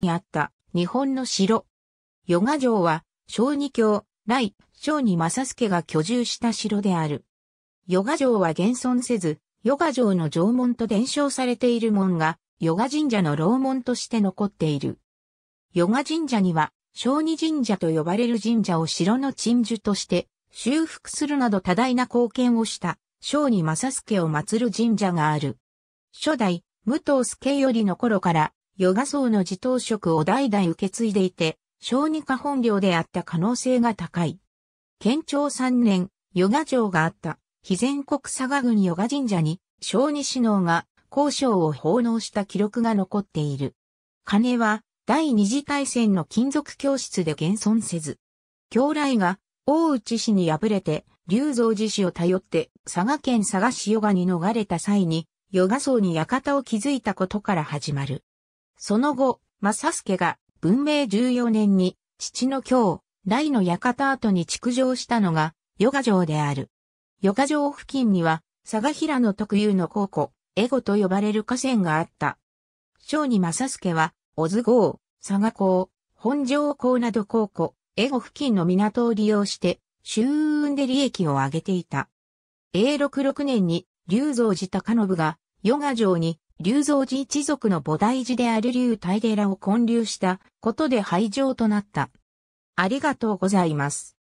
にあった日本の城。ヨガ城は、小二教、来、小二正助が居住した城である。ヨガ城は現存せず、ヨガ城の城門と伝承されている門が、ヨガ神社の楼門として残っている。ヨガ神社には、小二神社と呼ばれる神社を城の鎮守として、修復するなど多大な貢献をした、小二正助を祀る神社がある。初代、武藤助よりの頃から、ヨガ僧の自当職を代々受け継いでいて、小児科本領であった可能性が高い。県庁3年、ヨガ城があった、非全国佐賀郡ヨガ神社に、小児首脳が交渉を奉納した記録が残っている。金は、第二次大戦の金属教室で現存せず、京来が大内氏に敗れて、龍造寺氏を頼って佐賀県佐賀市ヨガに逃れた際に、ヨガ層に館を築いたことから始まる。その後、正助が文明14年に父の京、大の館跡に築城したのが、ヨガ城である。ヨガ城付近には、佐賀平野特有の高校エゴと呼ばれる河川があった。小に正助は、小津郷、佐賀港、本城港など高校エゴ付近の港を利用して、周運で利益を上げていた。永禄6年に、龍造寺高信が、ヨガ城に龍造寺一族の菩提寺である龍大寺を建立したことで廃城となった。ありがとうございます。